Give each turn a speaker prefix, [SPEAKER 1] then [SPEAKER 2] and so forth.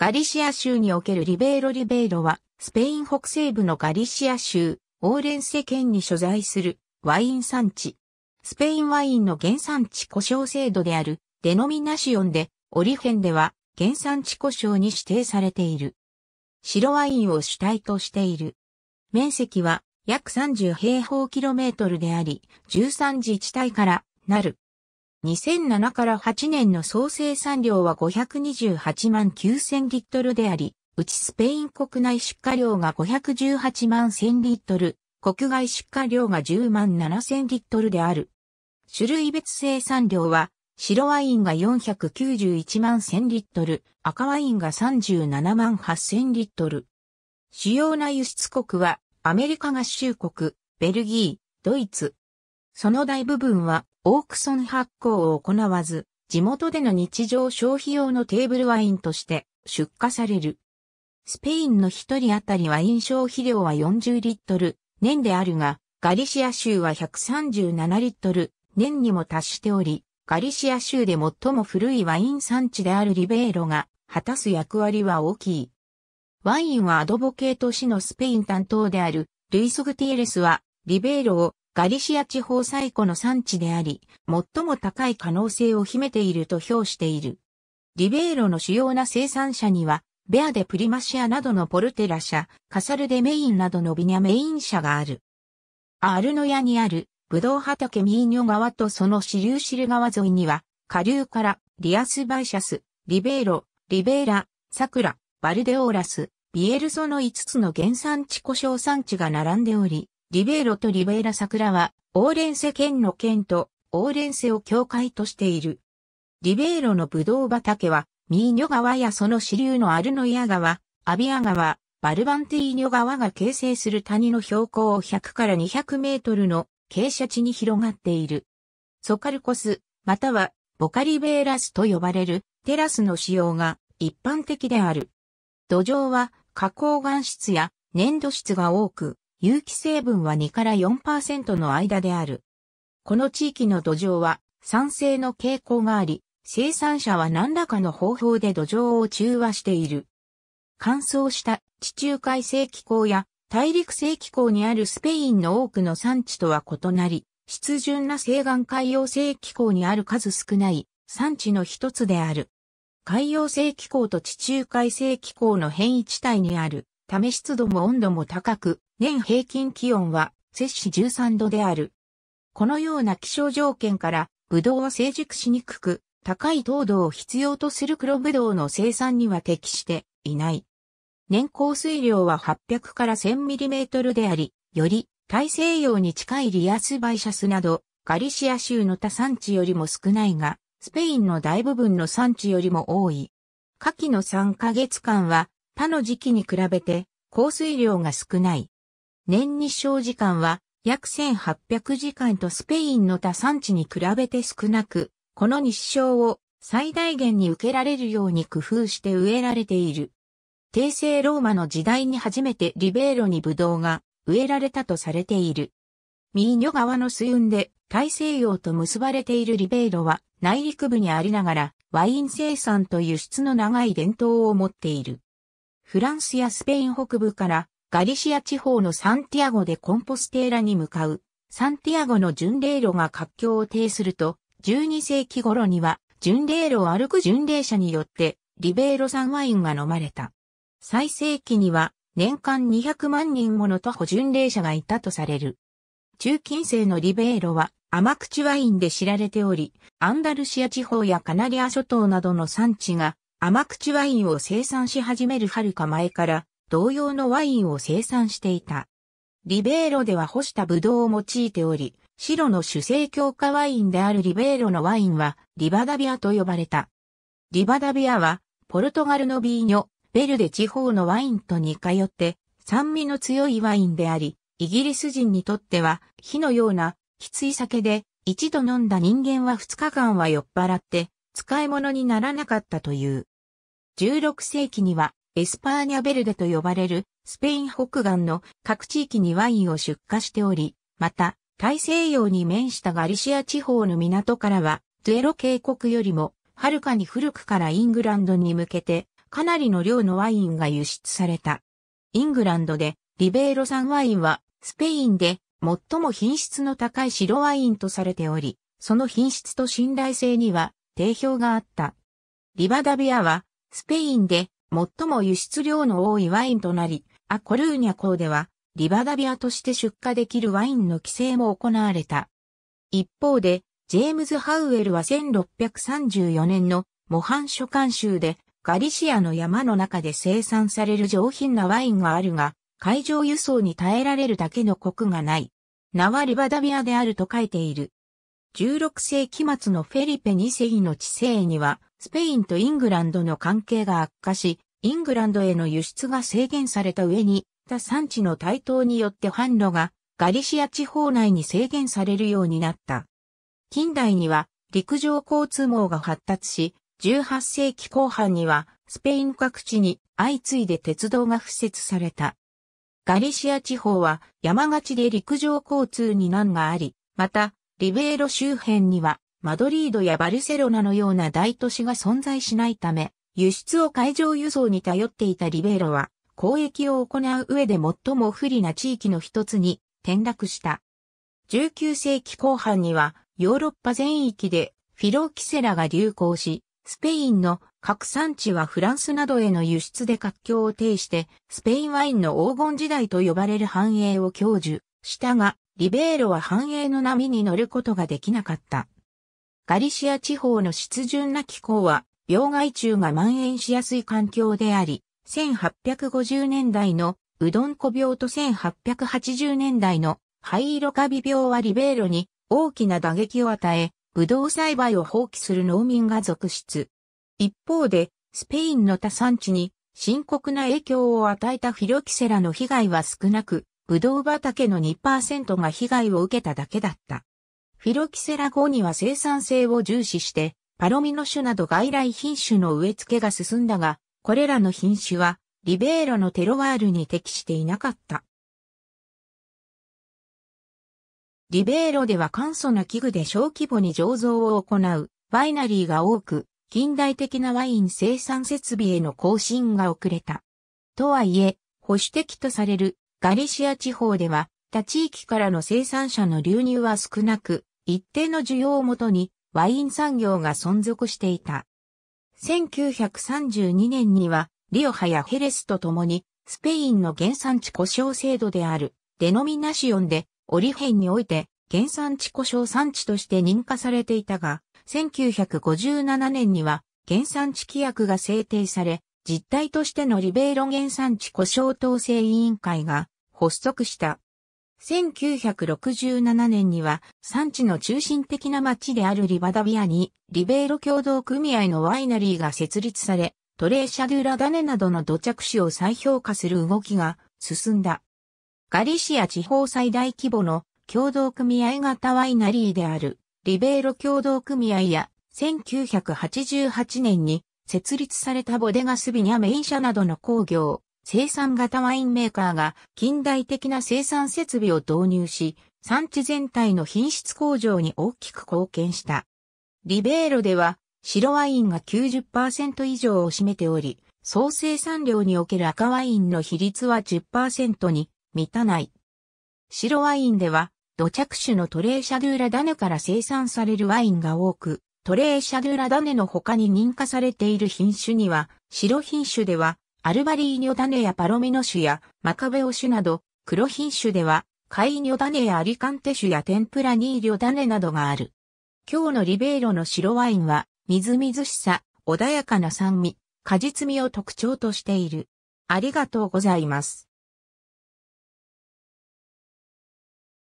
[SPEAKER 1] ガリシア州におけるリベーロ・リベーロは、スペイン北西部のガリシア州、オーレンセ県に所在するワイン産地。スペインワインの原産地故障制度であるデノミナシオンで、オリフェンでは原産地故障に指定されている。白ワインを主体としている。面積は約30平方キロメートルであり、13自治体からなる。2007から8年の総生産量は528万9000リットルであり、うちスペイン国内出荷量が518万1000リットル、国外出荷量が10万7000リットルである。種類別生産量は、白ワインが491万1000リットル、赤ワインが37万8000リットル。主要な輸出国は、アメリカ合衆国、ベルギー、ドイツ、その大部分はオークション発行を行わず、地元での日常消費用のテーブルワインとして出荷される。スペインの一人当たりワイン消費量は40リットル年であるが、ガリシア州は137リットル年にも達しており、ガリシア州で最も古いワイン産地であるリベーロが果たす役割は大きい。ワインはアドボケート市のスペイン担当であるルイス・グティエレスはリベーロをガリシア地方最古の産地であり、最も高い可能性を秘めていると評している。リベーロの主要な生産者には、ベアでプリマシアなどのポルテラ社、カサルデメインなどのビニャメイン社がある。アルノヤにある、ブドウ畑ミーニョ川とその支流シル川沿いには、下流からリアスバイシャス、リベーロ、リベーラ、サクラ、バルデオーラス、ビエルソの5つの原産地故障産地が並んでおり、リベーロとリベーラ桜は、オーレンセ県の県と、オーレンセを境界としている。リベーロのブドウ畑は、ミーニョ川やその支流のアルノイア川、アビア川、バルバンティーニョ川が形成する谷の標高100から200メートルの傾斜地に広がっている。ソカルコス、またはボカリベーラスと呼ばれるテラスの使用が一般的である。土壌は花崗岩質や粘土質が多く、有機成分は2から4%の間である。この地域の土壌は酸性の傾向があり、生産者は何らかの方法で土壌を中和している。乾燥した地中海性気候や大陸性気候にあるスペインの多くの産地とは異なり、湿潤な西岸海洋性気候にある数少ない産地の一つである。海洋性気候と地中海性気候の変異地帯にあるため湿度も温度も高く、年平均気温は摂氏13度である。このような気象条件から、ブドウは成熟しにくく、高い糖度を必要とする黒ブドウの生産には適していない。年降水量は800から 1000mm であり、より大西洋に近いリアスバイシャスなど、ガリシア州の他産地よりも少ないが、スペインの大部分の産地よりも多い。夏季の3ヶ月間は他の時期に比べて降水量が少ない。年日照時間は約1800時間とスペインの他産地に比べて少なく、この日照を最大限に受けられるように工夫して植えられている。帝政ローマの時代に初めてリベーロにブドウが植えられたとされている。ミーニョ川の水運で大西洋と結ばれているリベーロは内陸部にありながらワイン生産と輸出の長い伝統を持っている。フランスやスペイン北部からガリシア地方のサンティアゴでコンポステーラに向かう、サンティアゴの巡礼路が活況を呈すると、12世紀頃には巡礼路を歩く巡礼者によってリベーロ産ワインが飲まれた。最盛期には年間200万人もの徒歩巡礼者がいたとされる。中近世のリベーロは甘口ワインで知られており、アンダルシア地方やカナリア諸島などの産地が甘口ワインを生産し始める遥か前から同様のワインを生産していた。リベーロでは干したブドウを用いており、白の主成強化ワインであるリベーロのワインはリバダビアと呼ばれた。リバダビアはポルトガルのビーニョ、ベルデ地方のワインと似通って酸味の強いワインであり、イギリス人にとっては火のようなきつい酒で一度飲んだ人間は二日間は酔っ払って使い物にならなかったという。16世紀にはエスパーニャベルデと呼ばれるスペイン北岸の各地域にワインを出荷しており、また大西洋に面したガリシア地方の港からはズエロ渓谷よりもはるかに古くからイングランドに向けてかなりの量のワインが輸出された。イングランドでリベーロ産ワインはスペインで最も品質の高い白ワインとされており、その品質と信頼性には定評があった。リバダビアは、スペインで最も輸出量の多いワインとなり、アコルーニャ港では、リバダビアとして出荷できるワインの規制も行われた。一方で、ジェームズ・ハウエルは1634年の模範所管州で、ガリシアの山の中で生産される上品なワインがあるが、海上輸送に耐えられるだけのコクがない。名はリバダビアであると書いている。16世紀末のフェリペ2世の治世には、スペインとイングランドの関係が悪化し、イングランドへの輸出が制限された上に、他産地の台頭によって販路がガリシア地方内に制限されるようになった。近代には陸上交通網が発達し、18世紀後半にはスペイン各地に相次いで鉄道が敷設された。ガリシア地方は山がちで陸上交通に難があり、またリベーロ周辺には、マドリードやバルセロナのような大都市が存在しないため、輸出を海上輸送に頼っていたリベーロは、交易を行う上で最も不利な地域の一つに転落した。19世紀後半には、ヨーロッパ全域でフィロキセラが流行し、スペインの拡散地はフランスなどへの輸出で活況を呈して、スペインワインの黄金時代と呼ばれる繁栄を享受したが、リベーロは繁栄の波に乗ることができなかった。ガリシア地方の湿潤な気候は、病害虫が蔓延しやすい環境であり、1850年代のうどんこ病と1880年代の灰色カビ病はリベーロに大きな打撃を与え、ぶどう栽培を放棄する農民が続出。一方で、スペインの他産地に深刻な影響を与えたフィロキセラの被害は少なく、ブドウ畑の2%が被害を受けただけだった。フィロキセラ5には生産性を重視して、パロミノ種など外来品種の植え付けが進んだが、これらの品種は、リベーロのテロワールに適していなかった。リベーロでは簡素な器具で小規模に醸造を行う、ワイナリーが多く、近代的なワイン生産設備への更新が遅れた。とはいえ、保守的とされるガリシア地方では、他地域からの生産者の流入は少なく、一定の需要をもとにワイン産業が存続していた。1932年には、リオハやヘレスと共に、スペインの原産地故障制度である、デノミナシオンで、オリヘンにおいて、原産地故障産地として認可されていたが、1957年には、原産地規約が制定され、実態としてのリベイロ原産地故障統制委員会が発足した。1967年には産地の中心的な町であるリバダビアにリベイロ共同組合のワイナリーが設立され、トレーシャドゥラダネなどの土着種を再評価する動きが進んだ。ガリシア地方最大規模の共同組合型ワイナリーであるリベイロ共同組合や1988年に設立されたボデガスビニャメイン社などの工業、生産型ワインメーカーが近代的な生産設備を導入し、産地全体の品質向上に大きく貢献した。リベーロでは白ワインが90%以上を占めており、総生産量における赤ワインの比率は10%に満たない。白ワインでは土着種のトレーシャドゥーラダヌから生産されるワインが多く、トレーシャドゥラダネの他に認可されている品種には、白品種では、アルバリーニョダネやパロミノ種やマカベオ種など、黒品種では、カイニョダネやアリカンテ種やテンプラニーリョダネなどがある。今日のリベーロの白ワインは、みずみずしさ、穏やかな酸味、果実味を特徴としている。ありがとうございます。